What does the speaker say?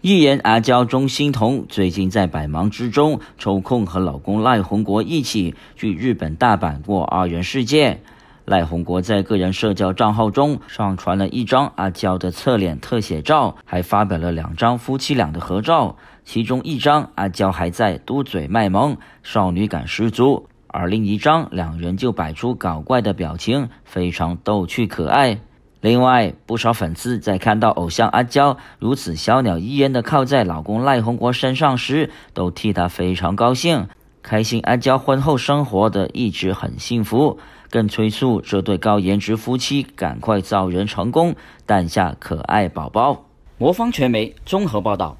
艺人阿娇钟欣桐最近在百忙之中抽空和老公赖宏国一起去日本大阪过二人世界。赖宏国在个人社交账号中上传了一张阿娇的侧脸特写照，还发表了两张夫妻俩的合照。其中一张阿娇还在嘟嘴卖萌，少女感十足；而另一张两人就摆出搞怪的表情，非常逗趣可爱。另外，不少粉丝在看到偶像阿娇如此小鸟依人的靠在老公赖宏国身上时，都替她非常高兴，开心阿娇婚后生活的一直很幸福，更催促这对高颜值夫妻赶快造人成功，诞下可爱宝宝。魔方传媒综合报道。